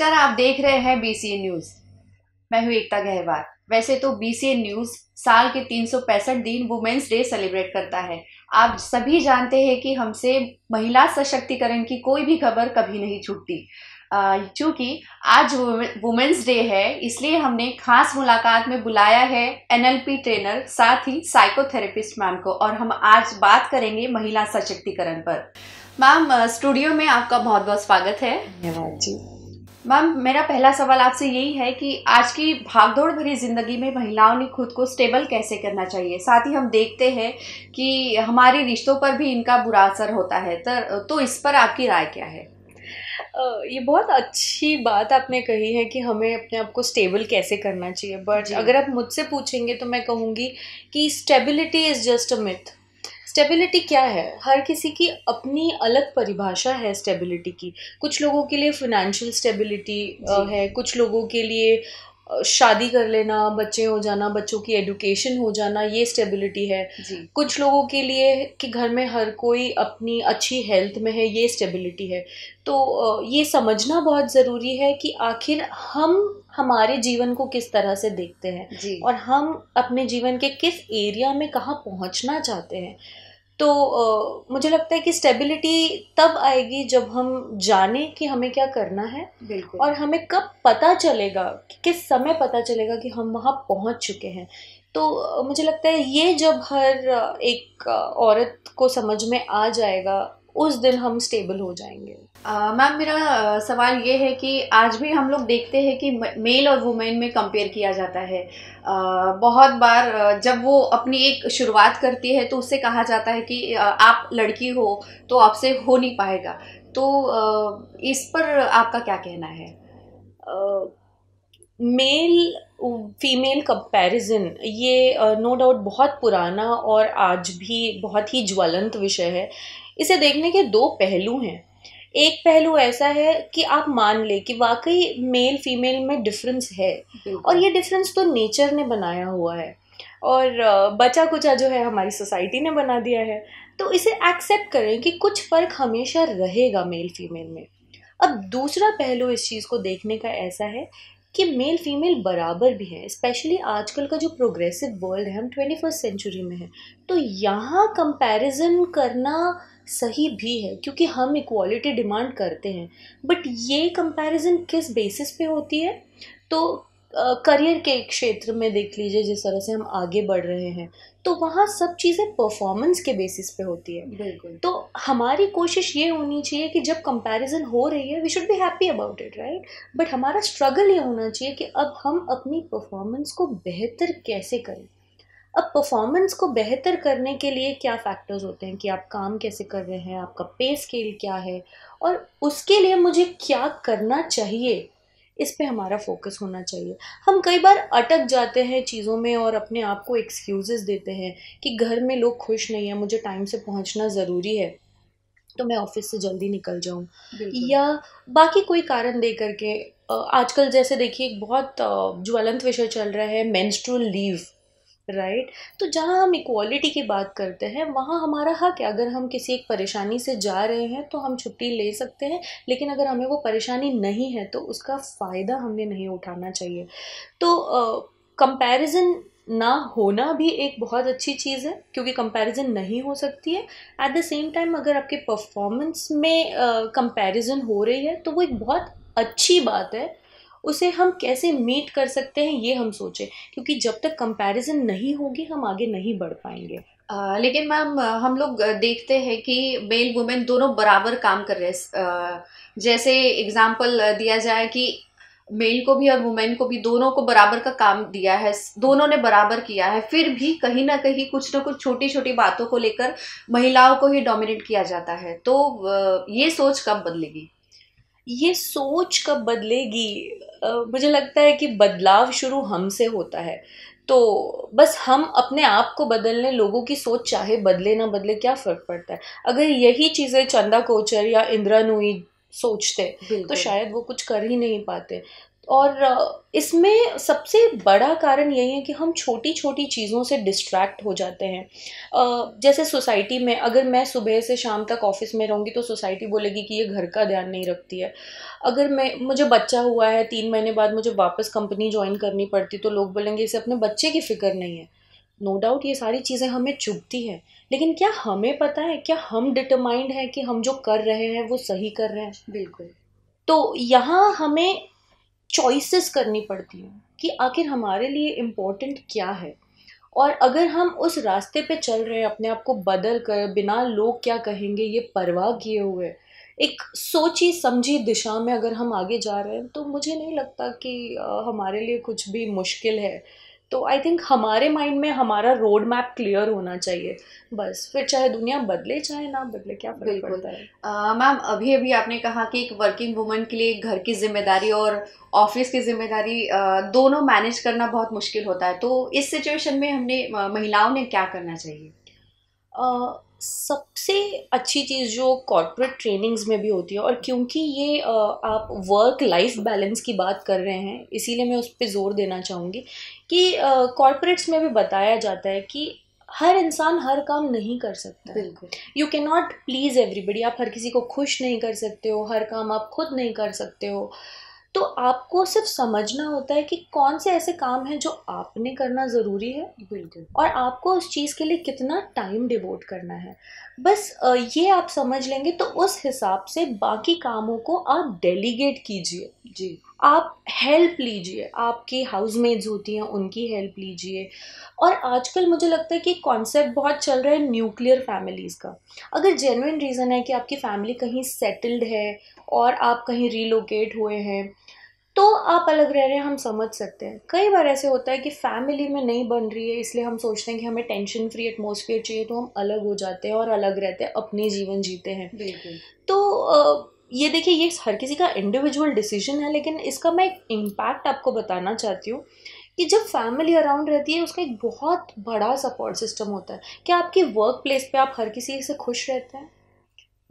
नमस्कार आप देख रहे हैं बीसीए न्यूज मैं हूँ एकता गहवार वैसे तो बीसीए न्यूज साल के तीन दिन वुमेन्स डे सेलिब्रेट करता है आप सभी जानते हैं कि हमसे महिला सशक्तिकरण की कोई भी खबर कभी नहीं छूटती चूँकि आज वुमेन्स डे है इसलिए हमने खास मुलाकात में बुलाया है एनएलपी ट्रेनर साथ ही साइकोथेरेपिस्ट मैम को और हम आज बात करेंगे महिला सशक्तिकरण पर मैम स्टूडियो में आपका बहुत बहुत स्वागत है धन्यवाद जी मैम मेरा पहला सवाल आपसे यही है कि आज की भागदौड़ भरी ज़िंदगी में महिलाओं ने खुद को स्टेबल कैसे करना चाहिए साथ ही हम देखते हैं कि हमारे रिश्तों पर भी इनका बुरा असर होता है तर, तो इस पर आपकी राय क्या है ये बहुत अच्छी बात आपने कही है कि हमें अपने आप को स्टेबल कैसे करना चाहिए बट अगर आप मुझसे पूछेंगे तो मैं कहूँगी कि stability is just a myth stability क्या है हर किसी की अपनी अलग परिभाषा है स्टेबिलिटी की कुछ लोगों के लिए फिनेंशियल स्टेबिलिटी है कुछ लोगों के लिए शादी कर लेना बच्चे हो जाना बच्चों की एडुकेशन हो जाना ये स्टेबिलिटी है कुछ लोगों के लिए कि घर में हर कोई अपनी अच्छी हेल्थ में है ये स्टेबिलिटी है तो ये समझना बहुत ज़रूरी है कि आखिर हम हमारे जीवन को किस तरह से देखते हैं और हम अपने जीवन के किस एरिया में कहाँ पहुँचना चाहते हैं तो मुझे लगता है कि स्टेबिलिटी तब आएगी जब हम जाने कि हमें क्या करना है बिल्कुल और हमें कब पता चलेगा कि किस समय पता चलेगा कि हम वहाँ पहुँच चुके हैं तो मुझे लगता है ये जब हर एक औरत को समझ में आ जाएगा उस दिन हम स्टेबल हो जाएंगे मैम मेरा सवाल ये है कि आज भी हम लोग देखते हैं कि मेल और वुमेन में कंपेयर किया जाता है बहुत बार जब वो अपनी एक शुरुआत करती है तो उससे कहा जाता है कि आप लड़की हो तो आपसे हो नहीं पाएगा तो इस पर आपका क्या कहना है मेल फीमेल कंपैरिजन ये नो डाउट बहुत पुराना और आज भी बहुत ही ज्वलंत विषय है इसे देखने के दो पहलू हैं एक पहलू ऐसा है कि आप मान ले कि वाकई मेल फीमेल में डिफरेंस है और ये डिफरेंस तो नेचर ने बनाया हुआ है और बचा कुचा जो है हमारी सोसाइटी ने बना दिया है तो इसे एक्सेप्ट करें कि कुछ फ़र्क हमेशा रहेगा मेल फीमेल में अब दूसरा पहलू इस चीज़ को देखने का ऐसा है कि मेल फीमेल बराबर भी हैं स्पेशली आजकल का जो प्रोग्रेसिव वर्ल्ड है हम ट्वेंटी फर्स्ट सेंचुरी में हैं तो यहाँ कंपैरिजन करना सही भी है क्योंकि हम इक्वालिटी डिमांड करते हैं बट ये कंपैरिजन किस बेसिस पे होती है तो करियर के क्षेत्र में देख लीजिए जिस तरह से हम आगे बढ़ रहे हैं तो वहाँ सब चीज़ें परफॉर्मेंस के बेसिस पे होती है बिल्कुल तो हमारी कोशिश ये होनी चाहिए कि जब कंपैरिजन हो रही है we should be happy about it right but हमारा स्ट्रगल ये होना चाहिए कि अब हम अपनी परफॉर्मेंस को बेहतर कैसे करें अब परफॉर्मेंस को बेहतर करने के लिए क्या फैक्टर्स होते हैं कि आप काम कैसे कर रहे हैं आपका पे स्केल क्या है और उसके लिए मुझे क्या करना चाहिए इस पे हमारा फोकस होना चाहिए हम कई बार अटक जाते हैं चीज़ों में और अपने आप को एक्सक्यूज़ेस देते हैं कि घर में लोग खुश नहीं हैं मुझे टाइम से पहुंचना ज़रूरी है तो मैं ऑफिस से जल्दी निकल जाऊँ या बाकी कोई कारण दे करके आजकल जैसे देखिए एक बहुत ज्वलंत विषय चल रहा है मेंस्ट्रुअल लीव राइट right? तो जहाँ हम इक्वालिटी की बात करते हैं वहाँ हमारा हक है अगर हम किसी एक परेशानी से जा रहे हैं तो हम छुट्टी ले सकते हैं लेकिन अगर हमें वो परेशानी नहीं है तो उसका फ़ायदा हमें नहीं उठाना चाहिए तो कंपैरिजन uh, ना होना भी एक बहुत अच्छी चीज़ है क्योंकि कंपैरिजन नहीं हो सकती है एट द सेम टाइम अगर आपके परफॉर्मेंस में कंपैरिजन uh, हो रही है तो वो एक बहुत अच्छी बात है उसे हम कैसे मीट कर सकते हैं ये हम सोचें क्योंकि जब तक कंपैरिजन नहीं होगी हम आगे नहीं बढ़ पाएंगे आ, लेकिन मैम हम लोग देखते हैं कि मेल वुमेन दोनों बराबर काम कर रहे हैं जैसे एग्जाम्पल दिया जाए कि मेल को भी और वुमेन को भी दोनों को बराबर का काम दिया है दोनों ने बराबर किया है फिर भी कहीं ना कहीं कुछ ना कुछ छोटी छोटी बातों को लेकर महिलाओं को ही डोमिनेट किया जाता है तो ये सोच कब बदलेगी ये सोच कब बदलेगी आ, मुझे लगता है कि बदलाव शुरू हमसे होता है तो बस हम अपने आप को बदलने लोगों की सोच चाहे बदले ना बदले क्या फ़र्क पड़ता है अगर यही चीज़ें चंदा कोचर या इंदिरा सोचते तो शायद वो कुछ कर ही नहीं पाते और इसमें सबसे बड़ा कारण यही है कि हम छोटी छोटी चीज़ों से डिस्ट्रैक्ट हो जाते हैं जैसे सोसाइटी में अगर मैं सुबह से शाम तक ऑफिस में रहूँगी तो सोसाइटी बोलेगी कि ये घर का ध्यान नहीं रखती है अगर मैं मुझे बच्चा हुआ है तीन महीने बाद मुझे वापस कंपनी ज्वाइन करनी पड़ती तो लोग बोलेंगे इसे अपने बच्चे की फ़िक्र नहीं है नो no डाउट ये सारी चीज़ें हमें चुभती हैं लेकिन क्या हमें पता है क्या हम डिटरमाइंड हैं कि हम जो कर रहे हैं वो सही कर रहे हैं बिल्कुल तो यहाँ हमें चॉइसेस करनी पड़ती हैं कि आखिर हमारे लिए इम्पोर्टेंट क्या है और अगर हम उस रास्ते पे चल रहे हैं अपने आप को बदल कर बिना लोग क्या कहेंगे ये परवाह किए हुए एक सोची समझी दिशा में अगर हम आगे जा रहे हैं तो मुझे नहीं लगता कि हमारे लिए कुछ भी मुश्किल है तो आई थिंक हमारे माइंड में हमारा रोड मैप क्लियर होना चाहिए बस फिर चाहे दुनिया बदले चाहे ना बदले क्या बदल पड़ता है मैम अभी अभी आपने कहा कि एक वर्किंग वुमन के लिए घर की जिम्मेदारी और ऑफिस की जिम्मेदारी दोनों मैनेज करना बहुत मुश्किल होता है तो इस सिचुएशन में हमने महिलाओं ने क्या करना चाहिए सबसे अच्छी चीज़ जो कॉरपोरेट ट्रेनिंग्स में भी होती है और क्योंकि ये आप वर्क लाइफ बैलेंस की बात कर रहे हैं इसीलिए मैं उस पर ज़ोर देना चाहूँगी कि कॉरपोरेट्स में भी बताया जाता है कि हर इंसान हर काम नहीं कर सकता बिल्कुल you can not please everybody आप हर किसी को खुश नहीं कर सकते हो हर काम आप खुद नहीं कर सकते हो तो आपको सिर्फ समझना होता है कि कौन से ऐसे काम हैं जो आपने करना ज़रूरी है बिल्कुल और आपको उस चीज़ के लिए कितना टाइम डिवोट करना है बस ये आप समझ लेंगे तो उस हिसाब से बाकी कामों को आप डेलीगेट कीजिए जी आप हेल्प लीजिए आपकी हाउसमेट्स होती हैं उनकी हेल्प लीजिए और आजकल मुझे लगता है कि कॉन्सेप्ट बहुत चल रहा है न्यूक्लियर फैमिलीज़ का अगर जेनुइन रीज़न है कि आपकी फैमिली कहीं सेटल्ड है और आप कहीं रिलोकेट हुए हैं तो आप अलग रह रहे हैं हम समझ सकते हैं कई बार ऐसे होता है कि फैमिली में नहीं बन रही है इसलिए हम सोचते हैं कि हमें टेंशन फ्री एटमोसफियर चाहिए तो हम अलग हो जाते हैं और अलग रहते हैं अपने जीवन जीते हैं बिल्कुल तो ये देखिए ये हर किसी का इंडिविजुअल डिसीजन है लेकिन इसका मैं एक इम्पैक्ट आपको बताना चाहती हूँ कि जब फैमिली अराउंड रहती है उसका एक बहुत बड़ा सपोर्ट सिस्टम होता है क्या आपके वर्क प्लेस पर आप हर किसी से खुश रहते हैं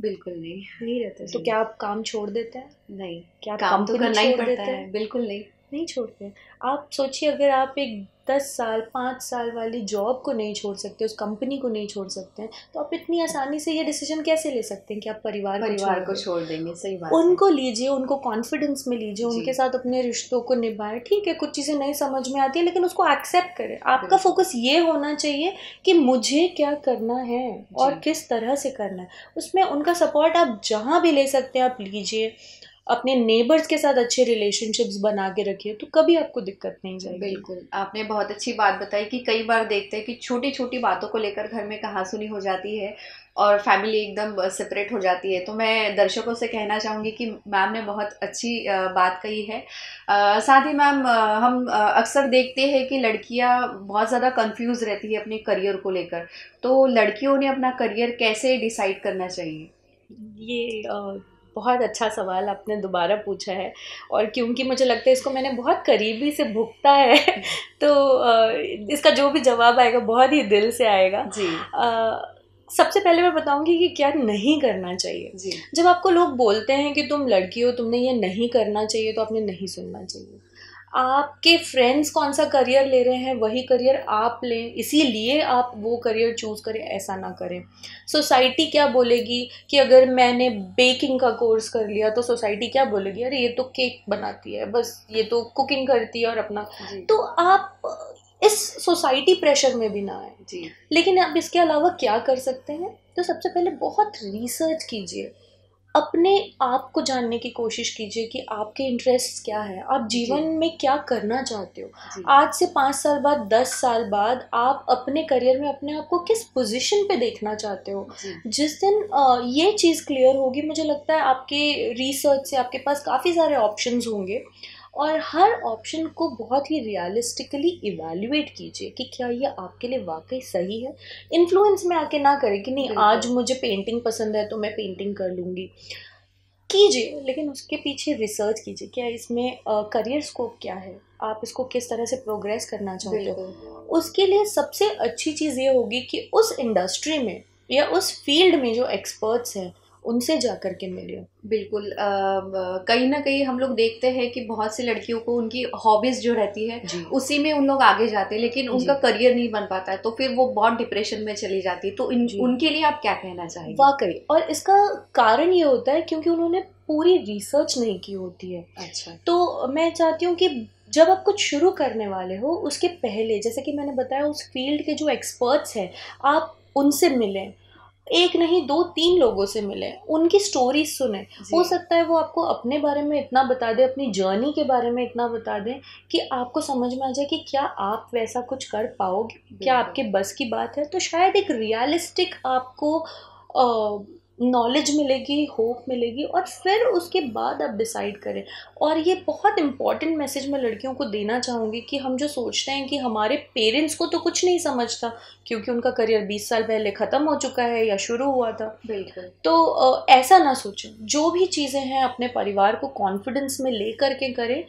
बिल्कुल नहीं नहीं रहते तो क्या आप काम छोड़ देते हैं नहीं क्या आप काम तो करना ही पड़ता है बिल्कुल नहीं नहीं छोड़ते आप सोचिए अगर आप एक दस साल पाँच साल वाली जॉब को नहीं छोड़ सकते उस कंपनी को नहीं छोड़ सकते हैं तो आप इतनी आसानी से ये डिसीजन कैसे ले सकते हैं कि आप परिवार परिवार को छोड़ देंगे सही बात उनको लीजिए उनको कॉन्फिडेंस में लीजिए उनके साथ अपने रिश्तों को निभाए ठीक है कुछ चीज़ें नहीं समझ में आती है लेकिन उसको एक्सेप्ट करें आपका फोकस ये होना चाहिए कि मुझे क्या करना है और किस तरह से करना है उसमें उनका सपोर्ट आप जहाँ भी ले सकते हैं आप लीजिए अपने नेबर्स के साथ अच्छे रिलेशनशिप्स बना के रखिए तो कभी आपको दिक्कत नहीं जाएगी बिल्कुल आपने बहुत अच्छी बात बताई कि कई बार देखते हैं कि छोटी छोटी बातों को लेकर घर में कहा सुनी हो जाती है और फैमिली एकदम सेपरेट हो जाती है तो मैं दर्शकों से कहना चाहूँगी कि मैम ने बहुत अच्छी बात कही है साथ ही मैम हम अक्सर देखते हैं कि लड़कियाँ बहुत ज़्यादा कंफ्यूज रहती है अपने करियर को लेकर तो लड़कियों ने अपना करियर कैसे डिसाइड करना चाहिए ये बहुत अच्छा सवाल आपने दोबारा पूछा है और क्योंकि मुझे लगता है इसको मैंने बहुत करीबी से भुगता है तो इसका जो भी जवाब आएगा बहुत ही दिल से आएगा जी आ, सबसे पहले मैं बताऊंगी कि क्या नहीं करना चाहिए जी जब आपको लोग बोलते हैं कि तुम लड़की हो तुमने ये नहीं करना चाहिए तो आपने नहीं सुनना चाहिए आपके फ्रेंड्स कौन सा करियर ले रहे हैं वही करियर आप लें इसीलिए आप वो करियर चूज़ करें ऐसा ना करें सोसाइटी क्या बोलेगी कि अगर मैंने बेकिंग का कोर्स कर लिया तो सोसाइटी क्या बोलेगी अरे ये तो केक बनाती है बस ये तो कुकिंग करती है और अपना तो आप इस सोसाइटी प्रेशर में भी ना आए लेकिन आप इसके अलावा क्या कर सकते हैं तो सबसे पहले बहुत रिसर्च कीजिए अपने आप को जानने की कोशिश कीजिए कि आपके इंटरेस्ट क्या है आप जीवन जी. में क्या करना चाहते हो आज से पाँच साल बाद दस साल बाद आप अपने करियर में अपने आप को किस पोजीशन पे देखना चाहते हो जिस दिन ये चीज़ क्लियर होगी मुझे लगता है आपके रिसर्च से आपके पास काफ़ी सारे ऑप्शंस होंगे और हर ऑप्शन को बहुत ही रियलिस्टिकली इवेल्यूएट कीजिए कि क्या ये आपके लिए वाकई सही है इन्फ्लुएंस में आके ना करें कि नहीं आज मुझे पेंटिंग पसंद है तो मैं पेंटिंग कर लूँगी कीजिए लेकिन उसके पीछे रिसर्च कीजिए क्या इसमें करियर स्कोप क्या है आप इसको किस तरह से प्रोग्रेस करना चाहते हो उसके लिए सबसे अच्छी चीज़ ये होगी कि उस इंडस्ट्री में या उस फील्ड में जो एक्सपर्ट्स हैं उनसे जा कर के मिले बिल्कुल कहीं ना कहीं हम लोग देखते हैं कि बहुत सी लड़कियों को उनकी हॉबीज़ जो रहती है उसी में उन लोग आगे जाते हैं लेकिन उनका करियर नहीं बन पाता है तो फिर वो बहुत डिप्रेशन में चली जाती है तो इन उनके लिए आप क्या कहना चाहेंगे वाकई और इसका कारण ये होता है क्योंकि उन्होंने पूरी रिसर्च नहीं की होती है अच्छा तो मैं चाहती हूँ कि जब आप कुछ शुरू करने वाले हो उसके पहले जैसे कि मैंने बताया उस फील्ड के जो एक्सपर्ट्स हैं आप उनसे मिलें एक नहीं दो तीन लोगों से मिले उनकी स्टोरी सुने हो सकता है वो आपको अपने बारे में इतना बता दे अपनी जर्नी के बारे में इतना बता दें कि आपको समझ में आ जाए कि क्या आप वैसा कुछ कर पाओगे क्या आपके बस की बात है तो शायद एक रियलिस्टिक आपको आ, नॉलेज मिलेगी होप मिलेगी और फिर उसके बाद आप डिसाइड करें और ये बहुत इंपॉर्टेंट मैसेज मैं लड़कियों को देना चाहूँगी कि हम जो सोचते हैं कि हमारे पेरेंट्स को तो कुछ नहीं समझता क्योंकि उनका करियर 20 साल पहले ख़त्म हो चुका है या शुरू हुआ था बिल्कुल तो ऐसा ना सोचें जो भी चीज़ें हैं अपने परिवार को कॉन्फिडेंस में ले करके करें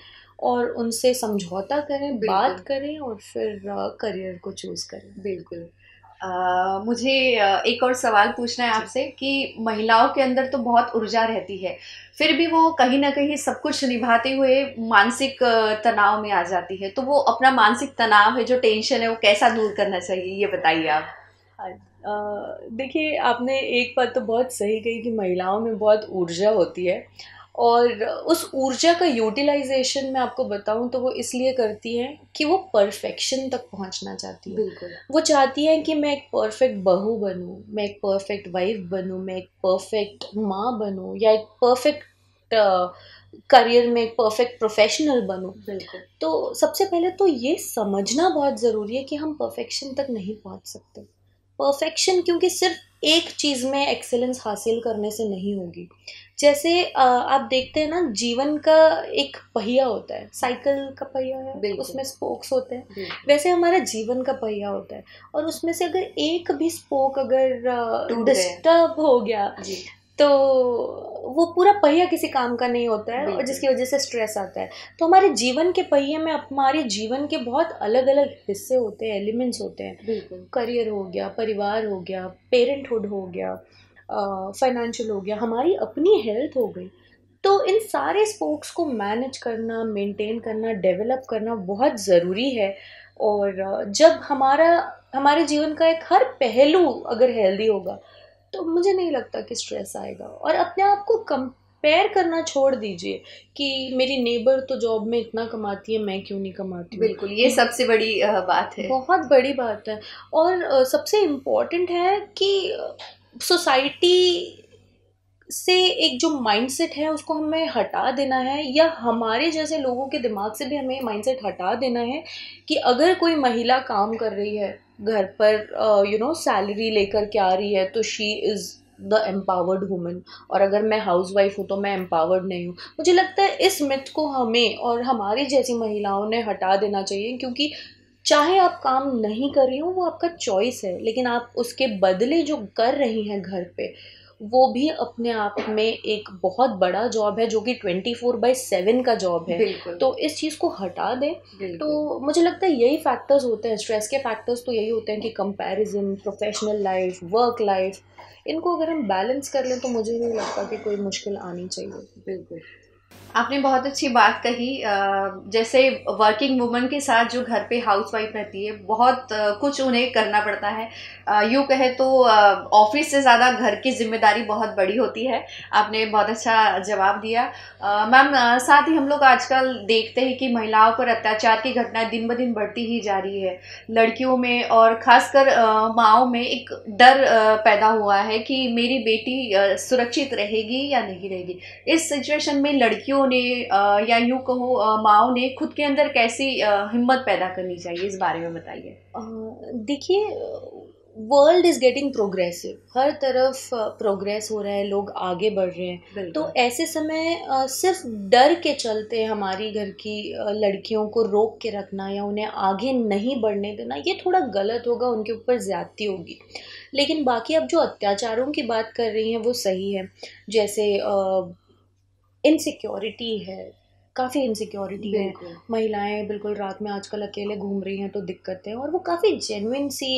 और उनसे समझौता करें बात करें और फिर करियर को चूज़ करें बिल्कुल मुझे एक और सवाल पूछना है आपसे कि महिलाओं के अंदर तो बहुत ऊर्जा रहती है फिर भी वो कहीं ना कहीं सब कुछ निभाते हुए मानसिक तनाव में आ जाती है तो वो अपना मानसिक तनाव है जो टेंशन है वो कैसा दूर करना चाहिए ये बताइए आप देखिए आपने एक बात तो बहुत सही कही कि महिलाओं में बहुत ऊर्जा होती है और उस ऊर्जा का यूटिलाइजेशन मैं आपको बताऊं तो वो इसलिए करती हैं कि वो परफेक्शन तक पहुंचना चाहती है वो चाहती हैं कि मैं एक परफेक्ट बहू बनूं मैं एक परफेक्ट वाइफ बनूं मैं एक परफेक्ट माँ बनूं या एक परफेक्ट करियर में एक परफेक्ट प्रोफेशनल बनूं तो सबसे पहले तो ये समझना बहुत ज़रूरी है कि हम परफेक्शन तक नहीं पहुँच सकते परफेक्शन क्योंकि सिर्फ एक चीज़ में एक्सेलेंस हासिल करने से नहीं होगी जैसे आप देखते हैं ना जीवन का एक पहिया होता है साइकिल का पहिया है उसमें स्पोक्स होते हैं वैसे हमारा जीवन का पहिया होता है और उसमें से अगर एक भी स्पोक अगर डिस्टर्ब हो गया तो वो पूरा पहिया किसी काम का नहीं होता है और जिसकी वजह से स्ट्रेस आता है तो हमारे जीवन के पहिए में हमारे जीवन के बहुत अलग अलग हिस्से होते हैं एलिमेंट्स होते हैं करियर हो गया परिवार हो गया पेरेंटहुड हो गया फाइनेंशियल हो गया हमारी अपनी हेल्थ हो गई तो इन सारे स्पोक्स को मैनेज करना मेंटेन करना डेवलप करना बहुत ज़रूरी है और जब हमारा हमारे जीवन का एक हर पहलू अगर हेल्दी होगा तो मुझे नहीं लगता कि स्ट्रेस आएगा और अपने आप को कंपेयर करना छोड़ दीजिए कि मेरी नेबर तो जॉब में इतना कमाती है मैं क्यों नहीं कमाती बिल्कुल ये सबसे बड़ी बात है बहुत बड़ी बात है और सबसे इम्पोर्टेंट है कि सोसाइटी से एक जो माइंडसेट है उसको हमें हटा देना है या हमारे जैसे लोगों के दिमाग से भी हमें माइंडसेट हटा देना है कि अगर कोई महिला काम कर रही है घर पर यू नो सैलरी लेकर के आ रही है तो she is the empowered women और अगर मैं हाउस वाइफ हूँ तो मैं एम्पावर्ड नहीं हूँ मुझे लगता है इस मिथ को हमें और हमारी जैसी महिलाओं ने हटा देना चाहिए क्योंकि चाहे आप काम नहीं कर रही हो वो आपका चॉइस है लेकिन आप उसके बदले जो कर रही हैं घर पे वो भी अपने आप में एक बहुत बड़ा जॉब है जो कि ट्वेंटी फोर बाई सेवन का जॉब है तो इस चीज़ को हटा दें तो मुझे लगता है यही फैक्टर्स होते हैं स्ट्रेस के फैक्टर्स तो यही होते हैं कि comparison professional life work life इनको अगर हम बैलेंस कर लें तो मुझे नहीं लगता कि कोई मुश्किल आनी चाहिए बिल्कुल आपने बहुत अच्छी बात कही जैसे वर्किंग वुमन के साथ जो घर पे हाउस वाइफ रहती है बहुत कुछ उन्हें करना पड़ता है यूँ कहे तो ऑफिस से ज़्यादा घर की जिम्मेदारी बहुत बड़ी होती है आपने बहुत अच्छा जवाब दिया मैम साथ ही हम लोग आजकल देखते हैं कि महिलाओं पर अत्याचार की घटनाएं दिन ब दिन बढ़ती ही जा रही है लड़कियों में और ख़ासकर माओ में एक डर पैदा हुआ है कि मेरी बेटी सुरक्षित रहेगी या नहीं रहेगी इस सिचुएशन में लड़की लड़कियों ने या यूँ कहो माओ ने खुद के अंदर कैसी हिम्मत पैदा करनी चाहिए इस बारे में बताइए देखिए वर्ल्ड इज़ गेटिंग प्रोग्रेसिव हर तरफ प्रोग्रेस हो रहा है लोग आगे बढ़ रहे हैं तो ऐसे समय सिर्फ डर के चलते हमारी घर की लड़कियों को रोक के रखना या उन्हें आगे नहीं बढ़ने देना ये थोड़ा गलत होगा उनके ऊपर ज़्यादती होगी लेकिन बाकी अब जो अत्याचारों की बात कर रही हैं वो सही है जैसे इनसिक्योरिटी है काफ़ी इनसिक्योरिटी है महिलाएं बिल्कुल रात में आजकल अकेले घूम रही हैं तो दिक्कतें है और वो काफ़ी जेनविन सी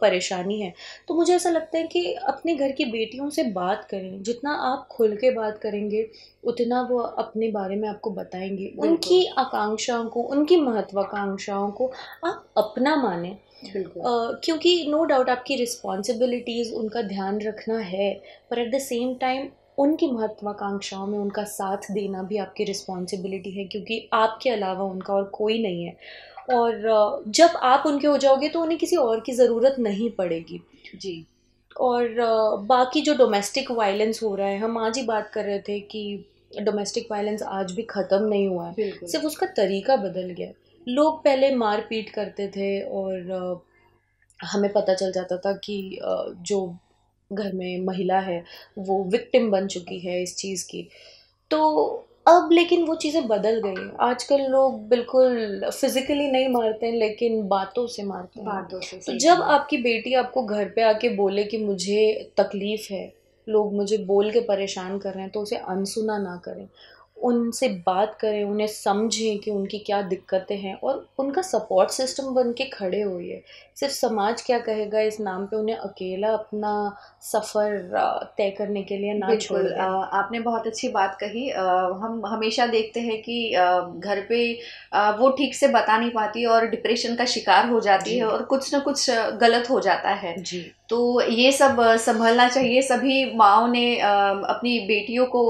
परेशानी है तो मुझे ऐसा लगता है कि अपने घर की बेटियों से बात करें जितना आप खुल के बात करेंगे उतना वो अपने बारे में आपको बताएंगे उनकी आकांक्षाओं को उनकी महत्वाकांक्षाओं को आप अपना माने Uh, क्योंकि नो no डाउट आपकी रिस्पॉन्सिबिलिटीज़ उनका ध्यान रखना है पर एट द सेम टाइम उनकी महत्वाकांक्षाओं में उनका साथ देना भी आपकी रिस्पॉन्सिबिलिटी है क्योंकि आपके अलावा उनका और कोई नहीं है और जब आप उनके हो जाओगे तो उन्हें किसी और की ज़रूरत नहीं पड़ेगी जी और बाकी जो डोमेस्टिक वायलेंस हो रहा है हम आज ही बात कर रहे थे कि डोमेस्टिक वायलेंस आज भी ख़त्म नहीं हुआ है सिर्फ उसका तरीका बदल गया लोग पहले मारपीट करते थे और हमें पता चल जाता था कि जो घर में महिला है वो विक्टिम बन चुकी है इस चीज़ की तो अब लेकिन वो चीज़ें बदल गई आजकल लोग बिल्कुल फिजिकली नहीं मारते हैं लेकिन बातों से मारते हैं बातों से तो जब आपकी बेटी आपको घर पे आके बोले कि मुझे तकलीफ़ है लोग मुझे बोल के परेशान कर रहे हैं तो उसे अनसुना ना करें उनसे बात करें उन्हें समझें कि उनकी क्या दिक्कतें हैं और उनका सपोर्ट सिस्टम बन के खड़े है सिर्फ समाज क्या कहेगा इस नाम पे उन्हें अकेला अपना सफ़र तय करने के लिए ना छोड़ आपने बहुत अच्छी बात कही आ, हम हमेशा देखते हैं कि आ, घर पे आ, वो ठीक से बता नहीं पाती और डिप्रेशन का शिकार हो जाती है और कुछ ना कुछ गलत हो जाता है जी तो ये सब संभलना चाहिए सभी माओ ने अपनी बेटियों को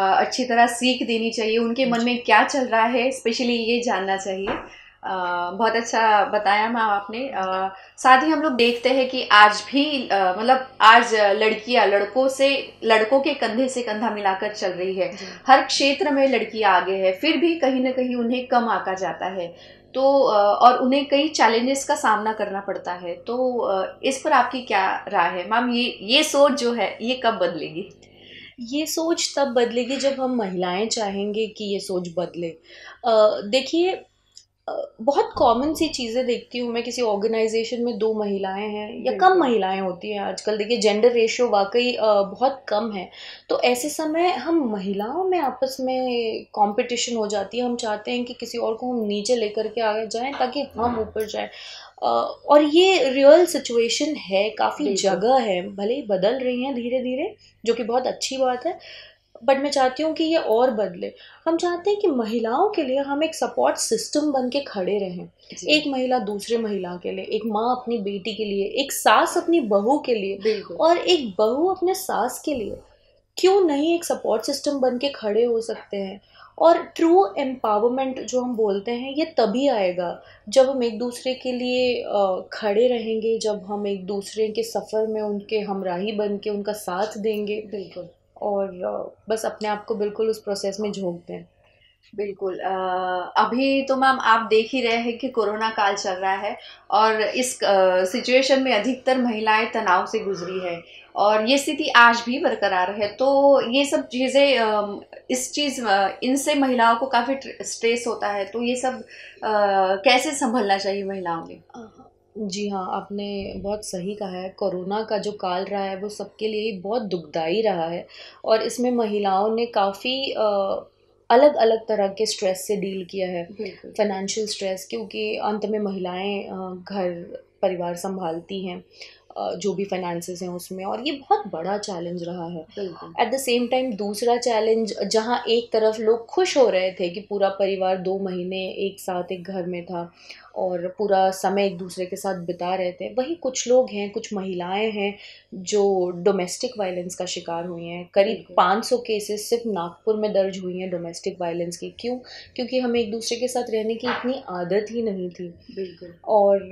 अच्छी तरह सीख देनी चाहिए उनके मन में क्या चल रहा है स्पेशली ये जानना चाहिए आ, बहुत अच्छा बताया मैम आपने साथ ही हम लोग देखते हैं कि आज भी मतलब आज लड़कियां लड़कों से लड़कों के कंधे से कंधा मिलाकर चल रही है हर क्षेत्र में लड़कियां आगे है फिर भी कहीं ना कहीं उन्हें कम आका जाता है तो और उन्हें कई चैलेंजेस का सामना करना पड़ता है तो इस पर आपकी क्या राय है मैम ये ये सोच जो है ये कब बदलेगी ये सोच तब बदलेगी जब हम महिलाएं चाहेंगे कि ये सोच बदले देखिए बहुत कॉमन सी चीज़ें देखती हूँ मैं किसी ऑर्गेनाइजेशन में दो महिलाएं हैं या कम महिलाएं होती हैं आजकल देखिए जेंडर रेशियो वाकई बहुत कम है तो ऐसे समय हम महिलाओं में आपस में कंपटीशन हो जाती है हम चाहते हैं कि किसी और को हम नीचे लेकर के आगे जाएं ताकि हम हाँ। ऊपर जाएं और ये रियल सिचुएशन है काफ़ी जगह है भले ही बदल रही हैं धीरे धीरे जो कि बहुत अच्छी बात है बट मैं चाहती हूँ कि ये और बदले हम चाहते हैं कि महिलाओं के लिए हम एक सपोर्ट सिस्टम बन के खड़े रहें एक महिला दूसरे महिला के लिए एक माँ अपनी बेटी के लिए एक सास अपनी बहू के लिए और एक बहू अपने सास के लिए क्यों नहीं एक सपोर्ट सिस्टम बन के खड़े हो सकते हैं और ट्रू एम्पावरमेंट जो हम बोलते हैं ये तभी आएगा जब हम एक दूसरे के लिए खड़े रहेंगे जब हम एक दूसरे के सफ़र में उनके हमराही बन के उनका साथ देंगे बिल्कुल और बस अपने आप को बिल्कुल उस प्रोसेस में झोंक दें बिल्कुल आ, अभी तो मैम आप देख ही रहे हैं कि कोरोना काल चल रहा है और इस सिचुएशन में अधिकतर महिलाएं तनाव से गुजरी है और ये स्थिति आज भी बरकरार है तो ये सब चीज़ें इस चीज़ इनसे महिलाओं को काफ़ी स्ट्रेस होता है तो ये सब आ, कैसे संभलना चाहिए महिलाओं में जी हाँ, आपने बहुत सही कहा है, कोरोना का जो काल रहा है वो सबके लिए बहुत दुखदाई रहा है और इसमें महिलाओं ने काफ़ी अलग-अलग तरह के स्ट्रेस से डील किया है। फाइनेंशियल स्ट्रेस क्योंकि अंत में महिलाएँ घर परिवार संभालती हैं जो भी फाइनेंसेस हैं उसमें और ये बहुत बड़ा चैलेंज रहा है एट द सेम टाइम दूसरा चैलेंज जहाँ एक तरफ लोग खुश हो रहे थे कि पूरा परिवार दो महीने एक साथ एक घर में था और पूरा समय एक दूसरे के साथ बिता रहे थे वहीं कुछ लोग हैं कुछ महिलाएं हैं जो डोमेस्टिक वायलेंस का शिकार हुई हैं करीब 500 केसेस सिर्फ नागपुर में दर्ज हुई हैं डोमेस्टिक वायलेंस की क्यों क्योंकि हमें एक दूसरे के साथ रहने की इतनी आदत ही नहीं थी बिल्कुल और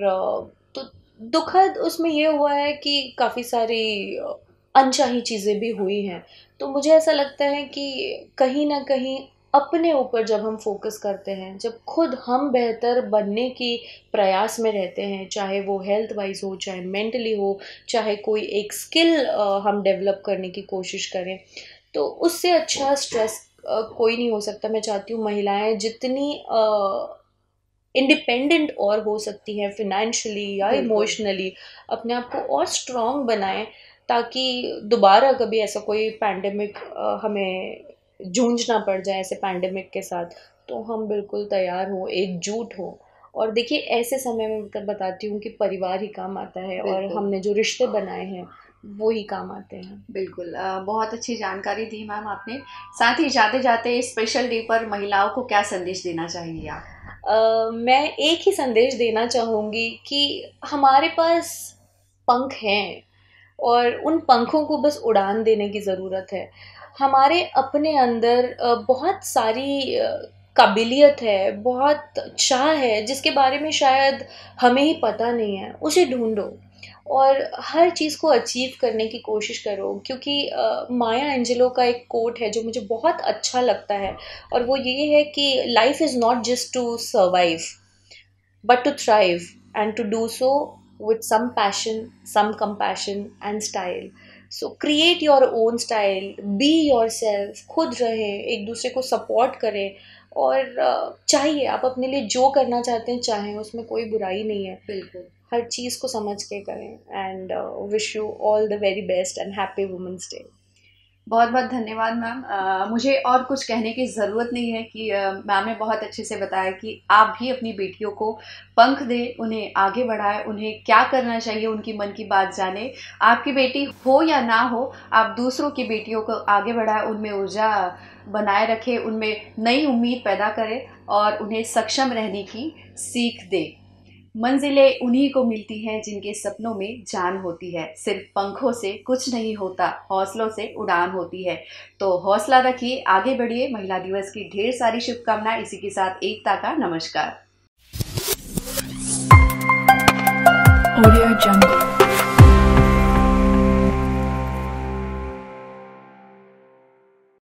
दुखद उसमें ये हुआ है कि काफ़ी सारी अनचाही चीज़ें भी हुई हैं तो मुझे ऐसा लगता है कि कहीं ना कहीं अपने ऊपर जब हम फोकस करते हैं जब खुद हम बेहतर बनने की प्रयास में रहते हैं चाहे वो हेल्थ वाइज हो चाहे मेंटली हो चाहे कोई एक स्किल हम डेवलप करने की कोशिश करें तो उससे अच्छा स्ट्रेस कोई नहीं हो सकता मैं चाहती हूँ महिलाएं जितनी इंडिपेंडेंट और हो सकती हैं फिनेंशली या इमोशनली अपने आप को और स्ट्रॉन्ग बनाएं ताकि दोबारा कभी ऐसा कोई पैंडमिक हमें जूझना पड़ जाए ऐसे पैंडमिक के साथ तो हम बिल्कुल तैयार हों एकजुट हों और देखिए ऐसे समय में मैं बताती हूँ कि परिवार ही काम आता है और हमने जो रिश्ते बनाए हैं वो ही काम आते हैं बिल्कुल आ, बहुत अच्छी जानकारी दी मैम आपने साथ ही जाते जाते स्पेशल डे पर महिलाओं को क्या संदेश देना चाहिए आप मैं एक ही संदेश देना चाहूँगी कि हमारे पास पंख हैं और उन पंखों को बस उड़ान देने की ज़रूरत है हमारे अपने अंदर बहुत सारी काबिलियत है बहुत चाह है जिसके बारे में शायद हमें ही पता नहीं है उसे ढूंढो और हर चीज़ को अचीव करने की कोशिश करो क्योंकि आ, माया एंजलो का एक कोट है जो मुझे बहुत अच्छा लगता है और वो ये है कि life is not just to survive but to thrive and to do so with some passion some compassion and style so create your own style be yourself खुद रहें एक दूसरे को सपोर्ट करें और चाहिए आप अपने लिए जो करना चाहते हैं चाहें उसमें कोई बुराई नहीं है बिल्कुल हर चीज़ को समझ के करें and wish you all the very best and happy women's day बहुत बहुत धन्यवाद मैम uh, मुझे और कुछ कहने की ज़रूरत नहीं है कि मैम uh, ने बहुत अच्छे से बताया कि आप भी अपनी बेटियों को पंख दें उन्हें आगे बढ़ाएं उन्हें क्या करना चाहिए उनकी मन की बात जाने आपकी बेटी हो या ना हो आप दूसरों की बेटियों को आगे बढ़ाएं उनमें ऊर्जा बनाए रखें उनमें नई उम्मीद पैदा करें और उन्हें सक्षम रहने की सीख दें मंजिलें उन्हीं को मिलती हैं जिनके सपनों में जान होती है सिर्फ पंखों से कुछ नहीं होता हौसलों से उड़ान होती है तो हौसला रखिए आगे बढ़िए महिला दिवस की ढेर सारी शुभकामनाएं इसी के साथ एकता का नमस्कार